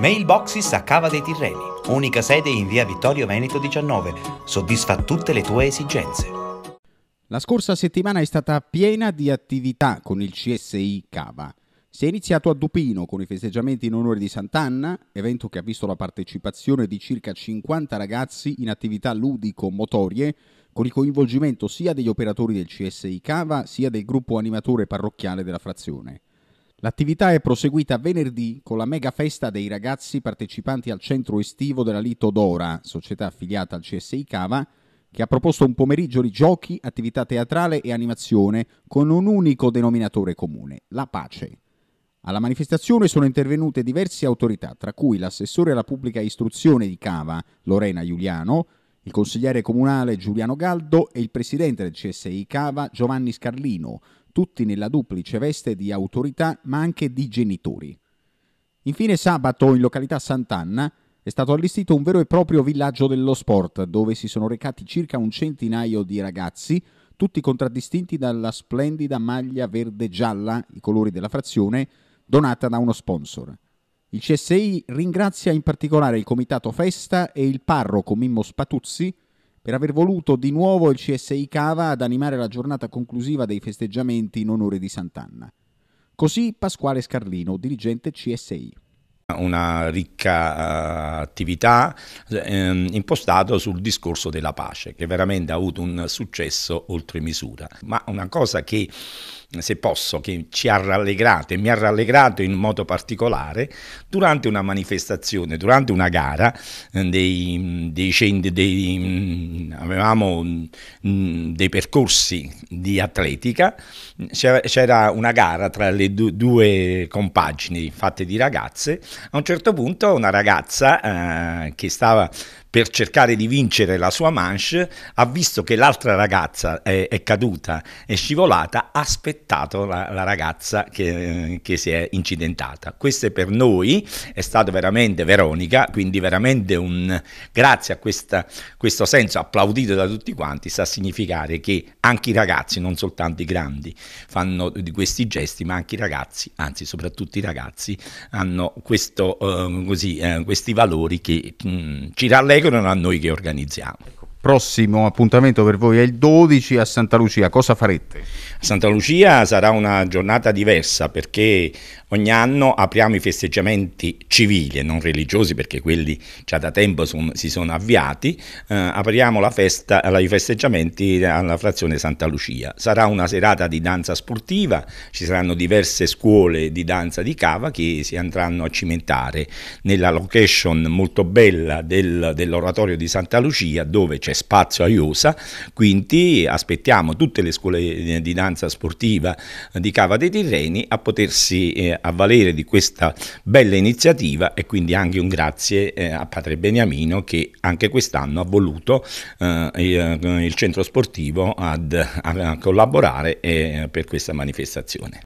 Mailboxes a Cava dei Tirreni, unica sede in via Vittorio Veneto 19, soddisfa tutte le tue esigenze. La scorsa settimana è stata piena di attività con il CSI Cava. Si è iniziato a Dupino con i festeggiamenti in onore di Sant'Anna, evento che ha visto la partecipazione di circa 50 ragazzi in attività ludico-motorie, con il coinvolgimento sia degli operatori del CSI Cava sia del gruppo animatore parrocchiale della frazione. L'attività è proseguita venerdì con la mega festa dei ragazzi partecipanti al centro estivo della Lito Dora, società affiliata al CSI Cava, che ha proposto un pomeriggio di giochi, attività teatrale e animazione con un unico denominatore comune, la pace. Alla manifestazione sono intervenute diverse autorità, tra cui l'assessore alla pubblica istruzione di Cava, Lorena Giuliano, il consigliere comunale Giuliano Galdo e il presidente del CSI Cava, Giovanni Scarlino, tutti nella duplice veste di autorità ma anche di genitori. Infine sabato in località Sant'Anna è stato allestito un vero e proprio villaggio dello sport dove si sono recati circa un centinaio di ragazzi, tutti contraddistinti dalla splendida maglia verde-gialla, i colori della frazione, donata da uno sponsor. Il CSI ringrazia in particolare il Comitato Festa e il parroco Mimmo Spatuzzi per aver voluto di nuovo il CSI Cava ad animare la giornata conclusiva dei festeggiamenti in onore di Sant'Anna. Così Pasquale Scarlino, dirigente CSI una ricca uh, attività ehm, impostata sul discorso della pace che veramente ha avuto un successo oltre misura. Ma una cosa che se posso, che ci ha rallegrato e mi ha rallegrato in modo particolare durante una manifestazione, durante una gara ehm, dei, dei, centri, dei mm, avevamo mm, dei percorsi di atletica, c'era una gara tra le due compagini fatte di ragazze a un certo punto una ragazza eh, che stava per cercare di vincere la sua manche, ha visto che l'altra ragazza è, è, caduta, è scivolata, ha aspettato la, la ragazza che, che, si è incidentata. Questo per noi è stato veramente Veronica, quindi veramente un grazie a questa, questo senso applaudito da tutti quanti, sta a significare che anche i ragazzi, non soltanto i grandi, fanno di questi gesti, ma anche i ragazzi, anzi soprattutto i ragazzi, hanno questo questo, eh, così, eh, questi valori che mh, mm, ci rallegrano a noi che organizziamo. Ecco, prossimo appuntamento per voi è il 12 a Santa Lucia, cosa farete? Santa Lucia sarà una giornata diversa perché Ogni anno apriamo i festeggiamenti civili e non religiosi perché quelli già da tempo son, si sono avviati, eh, apriamo festa, i festeggiamenti alla frazione Santa Lucia. Sarà una serata di danza sportiva, ci saranno diverse scuole di danza di cava che si andranno a cimentare nella location molto bella del, dell'oratorio di Santa Lucia dove c'è spazio a Iosa, quindi aspettiamo tutte le scuole eh, di danza sportiva eh, di Cava dei Tirreni a potersi eh, avvalere di questa bella iniziativa e quindi anche un grazie eh, a padre Beniamino che anche quest'anno ha voluto eh, il, eh, il centro sportivo ad, a collaborare eh, per questa manifestazione.